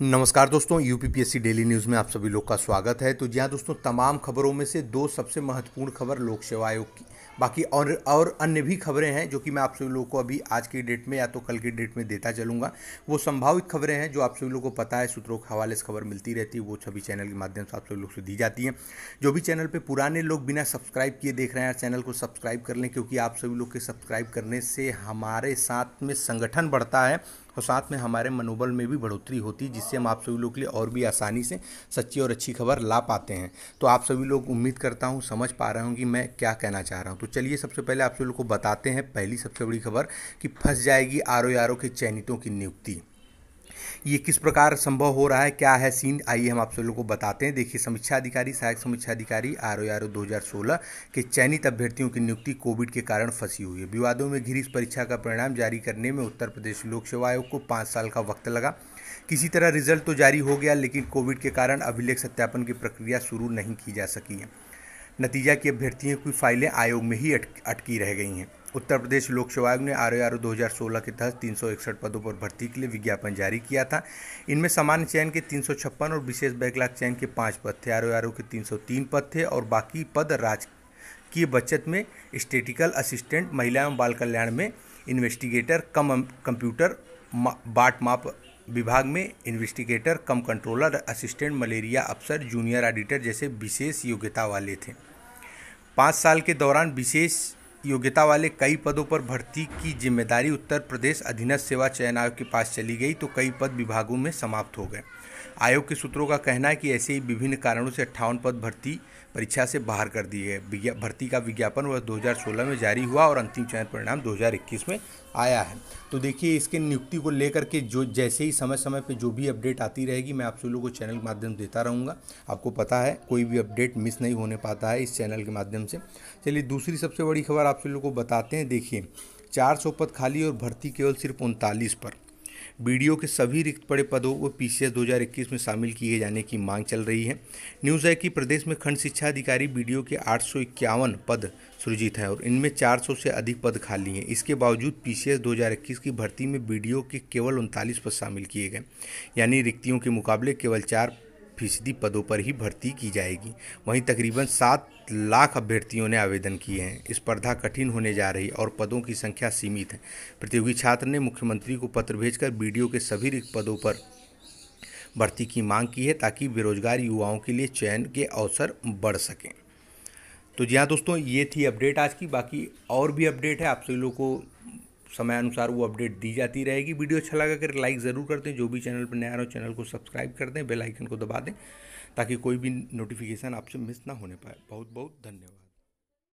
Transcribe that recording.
नमस्कार दोस्तों you daily news में आप सभी लोग का स्वागत है तो जी हाँ दोस्तों तमाम खबरों में से दो सबसे महत्वपूर्ण खबर लोक सेवा आयोग की बाकी और और अन्य भी खबरें हैं जो कि मैं आप सभी लोगों को अभी आज की डेट में या तो कल की डेट में देता चलूँगा वो संभावित खबरें हैं जो आप सभी लोगों को पता है सूत्रों के हवाले से खबर मिलती रहती है वो सभी चैनल के माध्यम से आप सभी लोग से दी जाती हैं जो भी चैनल पर पुराने लोग बिना सब्सक्राइब किए देख रहे हैं चैनल को सब्सक्राइब कर लें क्योंकि आप सभी लोग के सब्सक्राइब करने से हमारे साथ में संगठन बढ़ता है और साथ में हमारे मनोबल में भी बढ़ोतरी होती है जिससे हम आप सभी लोग के लिए और भी आसानी से सच्ची और अच्छी खबर ला पाते हैं तो आप सभी लोग उम्मीद करता हूँ समझ पा रहे हूँ कि मैं क्या कहना चाह रहा हूँ तो चलिए सबसे पहले आप सभी लोग को बताते हैं पहली सबसे बड़ी खबर कि फंस जाएगी आर ओ के चयनितों की नियुक्ति ये किस प्रकार संभव हो रहा है क्या है सीन आइए हम आप सब लोग को बताते हैं देखिए समीक्षा अधिकारी सहायक समीक्षा अधिकारी आर ओ आर ओ दो के चयनित अभ्यर्थियों की नियुक्ति कोविड के कारण फंसी हुई है विवादों में घिरी परीक्षा का परिणाम जारी करने में उत्तर प्रदेश लोक सेवा आयोग को पाँच साल का वक्त लगा किसी तरह रिजल्ट तो जारी हो गया लेकिन कोविड के कारण अभिलेख सत्यापन की प्रक्रिया शुरू नहीं की जा सकी है नतीजा की अभ्यर्थियों की फाइलें आयोग में ही अटकी रह गई हैं उत्तर प्रदेश लोक सेवा आयोग ने आर ओ आर दो के तहत तीन पदों पर भर्ती के लिए विज्ञापन जारी किया था इनमें सामान्य चयन के तीन और विशेष बैकलाग चयन के पाँच पद थे आर के तीन पद थे और बाकी पद राजकीय बचत में स्टेटिकल असिस्टेंट महिला एवं बाल कल्याण में इन्वेस्टिगेटर कम कंप्यूटर बाट माप विभाग में investigator cum controller assistant malaria अफसर जूनियर ऑडिटर जैसे विशेष योग्यता वाले थे पाँच साल के दौरान विशेष योग्यता वाले कई पदों पर भर्ती की जिम्मेदारी उत्तर प्रदेश अधीनस्थ सेवा चयन आयोग के पास चली गई तो कई पद विभागों में समाप्त हो गए आयोग के सूत्रों का कहना है कि ऐसे ही विभिन्न कारणों से अट्ठावन पद भर्ती परीक्षा से बाहर कर दिए गए भर्ती का विज्ञापन वर्ष सोलह में जारी हुआ और अंतिम चयन परिणाम इक्कीस में आया है तो देखिए इसके नियुक्ति को लेकर के जो जैसे ही समय समय पर जो भी अपडेट आती रहेगी मैं आप सब लोगों को चैनल के माध्यम देता रहूँगा आपको पता है कोई भी अपडेट मिस नहीं होने पाता है इस चैनल के माध्यम से चलिए दूसरी सबसे बड़ी खबर आपके लोगों को बताते हैं देखिए चार सौ पद खाली और भर्ती केवल सिर्फ उनतालीस पर बी के सभी रिक्त पड़े पदों व पी सी में शामिल किए जाने की मांग चल रही है न्यूज़ है कि प्रदेश में खंड शिक्षा अधिकारी बी के आठ पद सृजित हैं और इनमें 400 से अधिक पद खाली हैं इसके बावजूद पी सी की भर्ती में बी के केवल उनतालीस पद शामिल किए गए यानी रिक्तियों के मुकाबले केवल चार फीसदी पदों पर ही भर्ती की जाएगी वहीं तकरीबन सात लाख अभ्यर्थियों ने आवेदन किए हैं स्पर्धा कठिन होने जा रही और पदों की संख्या सीमित है प्रतियोगी छात्र ने मुख्यमंत्री को पत्र भेजकर बी के सभी रिक्त पदों पर भर्ती की मांग की है ताकि बेरोजगार युवाओं के लिए चयन के अवसर बढ़ सकें तो जी हाँ दोस्तों ये थी अपडेट आज की बाकी और भी अपडेट है आप सभी लोग को समय अनुसार वो अपडेट दी जाती रहेगी वीडियो अच्छा लगा कर लाइक ज़रूर कर दें जो भी चैनल पर नया हो चैनल को सब्सक्राइब कर दें बेल आइकन को दबा दें ताकि कोई भी नोटिफिकेशन आपसे मिस ना होने पाए बहुत बहुत धन्यवाद